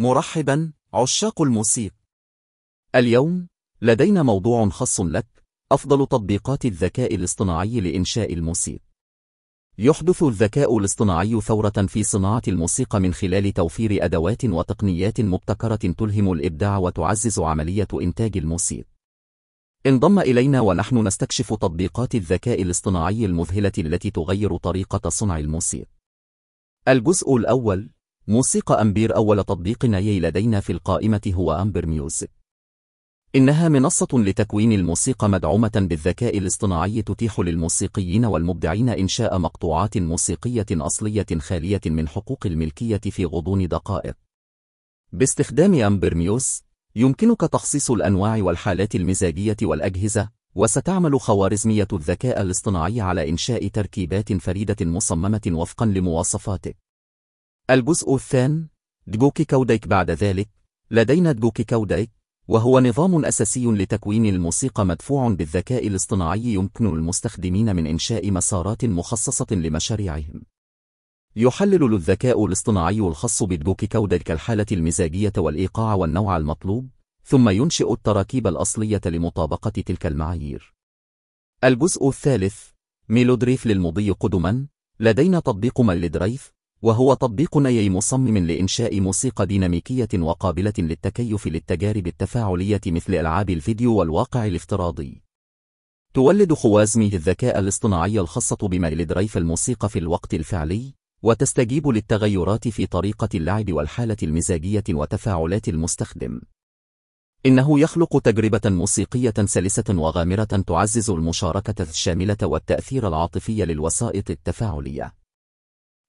مرحبا عشاق الموسيقى اليوم لدينا موضوع خاص لك أفضل تطبيقات الذكاء الاصطناعي لإنشاء الموسيقى يحدث الذكاء الاصطناعي ثورة في صناعة الموسيقى من خلال توفير أدوات وتقنيات مبتكرة تلهم الإبداع وتعزز عملية إنتاج الموسيقى انضم إلينا ونحن نستكشف تطبيقات الذكاء الاصطناعي المذهلة التي تغير طريقة صنع الموسيقى الجزء الأول موسيقى أمبير أول تطبيق ناي لدينا في القائمة هو أمبر ميوزك إنها منصة لتكوين الموسيقى مدعومة بالذكاء الاصطناعي تتيح للموسيقيين والمبدعين إنشاء مقطوعات موسيقية أصلية خالية من حقوق الملكية في غضون دقائق. باستخدام أمبر ميوز، يمكنك تخصيص الأنواع والحالات المزاجية والأجهزة، وستعمل خوارزمية الذكاء الاصطناعي على إنشاء تركيبات فريدة مصممة وفقا لمواصفاتك. الجزء الثاني دجوكي كوديك بعد ذلك لدينا دجوكي كوديك وهو نظام أساسي لتكوين الموسيقى مدفوع بالذكاء الاصطناعي يمكن المستخدمين من إنشاء مسارات مخصصة لمشاريعهم يحلل الذكاء الاصطناعي الخاص بدجوكي كوديك الحالة المزاجية والإيقاع والنوع المطلوب ثم ينشئ التراكيب الأصلية لمطابقة تلك المعايير الجزء الثالث ميلودريف للمضي قدما لدينا تطبيق ميلودريف وهو تطبيق أي مصمم لإنشاء موسيقى ديناميكية وقابلة للتكيف للتجارب التفاعلية مثل ألعاب الفيديو والواقع الافتراضي. تولد خوازمي الذكاء الاصطناعي الخاصة بما دريف الموسيقى في الوقت الفعلي، وتستجيب للتغيرات في طريقة اللعب والحالة المزاجية وتفاعلات المستخدم. إنه يخلق تجربة موسيقية سلسة وغامرة تعزز المشاركة الشاملة والتأثير العاطفي للوسائط التفاعلية.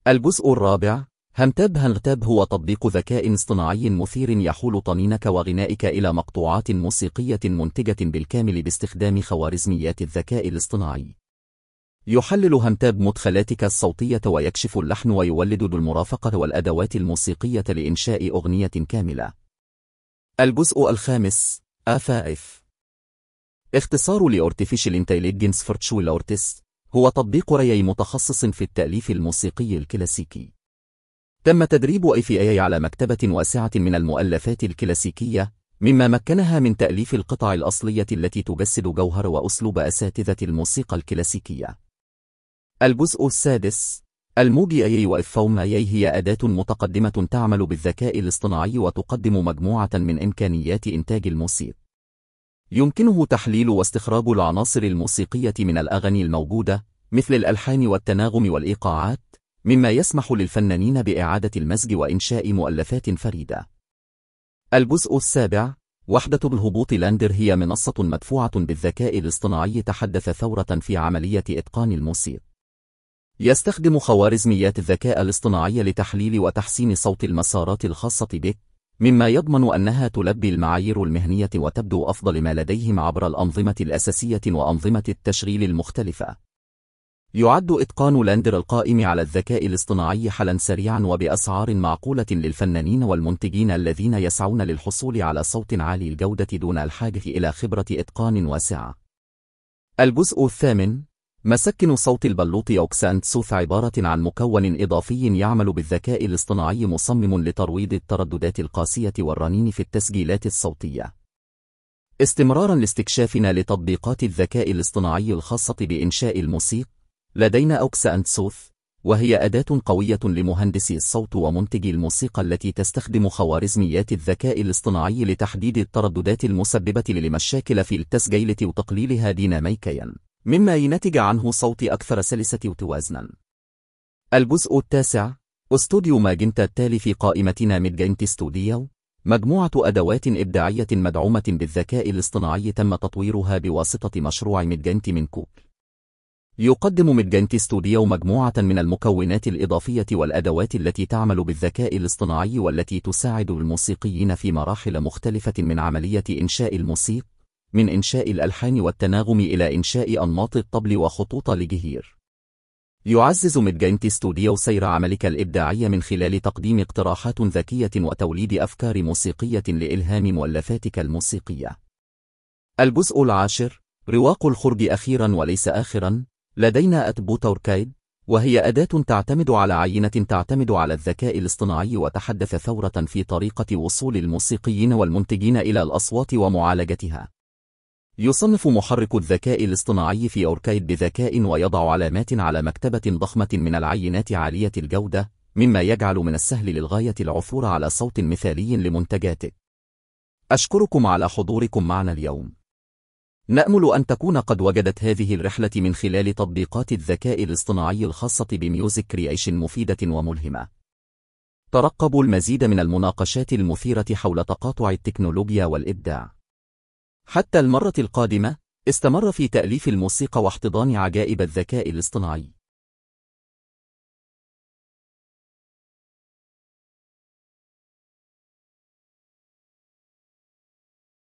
الجزء الرابع هنتب هنغتب هو تطبيق ذكاء اصطناعي مثير يحول طنينك وغنائك إلى مقطوعات موسيقية منتجة بالكامل باستخدام خوارزميات الذكاء الاصطناعي. يحلل همتاب مدخلاتك الصوتية ويكشف اللحن ويولد المرافقة والأدوات الموسيقية لإنشاء أغنية كاملة. الجزء الخامس آفائف اختصار لأرتفيشال انتيليجنس فورتشول أورتيس هو تطبيق ريي متخصص في التأليف الموسيقي الكلاسيكي. تم تدريب اي في اي على مكتبة واسعة من المؤلفات الكلاسيكية، مما مكنها من تأليف القطع الأصلية التي تجسد جوهر وأسلوب أساتذة الموسيقى الكلاسيكية. الجزء السادس الموجي أي والفوم أي هي أداة متقدمة تعمل بالذكاء الاصطناعي وتقدم مجموعة من إمكانيات إنتاج الموسيقى. يمكنه تحليل واستخراج العناصر الموسيقية من الأغاني الموجودة مثل الألحان والتناغم والإيقاعات مما يسمح للفنانين بإعادة المزج وإنشاء مؤلفات فريدة الجزء السابع وحدة الهبوط لاندر هي منصة مدفوعة بالذكاء الاصطناعي تحدث ثورة في عملية إتقان الموسيقى يستخدم خوارزميات الذكاء الاصطناعي لتحليل وتحسين صوت المسارات الخاصة بك مما يضمن أنها تلبي المعايير المهنية وتبدو أفضل ما لديهم عبر الأنظمة الأساسية وأنظمة التشغيل المختلفة. يعد إتقان لاندر القائم على الذكاء الاصطناعي حلا سريعا وبأسعار معقولة للفنانين والمنتجين الذين يسعون للحصول على صوت عالي الجودة دون الحاجة إلى خبرة إتقان واسعة. الجزء الثامن مسكن صوت البلوط أوكسانت سوث عبارة عن مكون إضافي يعمل بالذكاء الاصطناعي مصمم لترويض الترددات القاسية والرنين في التسجيلات الصوتية. استمرارا لاستكشافنا لتطبيقات الذكاء الاصطناعي الخاصة بإنشاء الموسيقى، لدينا أوكسانت سوث، وهي أداة قوية لمهندسي الصوت ومنتجي الموسيقى التي تستخدم خوارزميات الذكاء الاصطناعي لتحديد الترددات المسببة للمشاكل في التسجيلة وتقليلها ديناميكياً. مما ينتج عنه صوت أكثر سلسة وتوازنا. الجزء التاسع استوديو ماجنتا التالي في قائمتنا ميدجنت ستوديو مجموعة أدوات إبداعية مدعومة بالذكاء الاصطناعي تم تطويرها بواسطة مشروع ميدجنت من كوبل. يقدم ميدجنت ستوديو مجموعة من المكونات الإضافية والأدوات التي تعمل بالذكاء الاصطناعي والتي تساعد الموسيقيين في مراحل مختلفة من عملية إنشاء الموسيقى من إنشاء الألحان والتناغم إلى إنشاء أنماط الطبل وخطوط لجهير. يعزز ميدجاينتي ستوديو سير عملك الإبداعي من خلال تقديم اقتراحات ذكية وتوليد أفكار موسيقية لإلهام مؤلفاتك الموسيقية. الجزء العاشر رواق الخرج أخيرا وليس آخرا لدينا أتبو توركايد وهي أداة تعتمد على عينة تعتمد على الذكاء الاصطناعي وتحدث ثورة في طريقة وصول الموسيقيين والمنتجين إلى الأصوات ومعالجتها. يصنف محرك الذكاء الاصطناعي في أوركايد بذكاء ويضع علامات على مكتبة ضخمة من العينات عالية الجودة مما يجعل من السهل للغاية العثور على صوت مثالي لمنتجاتك أشكركم على حضوركم معنا اليوم نأمل أن تكون قد وجدت هذه الرحلة من خلال تطبيقات الذكاء الاصطناعي الخاصة بميوزك كرييشن مفيدة وملهمة. ترقبوا المزيد من المناقشات المثيرة حول تقاطع التكنولوجيا والإبداع. حتى المرة القادمة استمر في تأليف الموسيقى واحتضان عجائب الذكاء الاصطناعي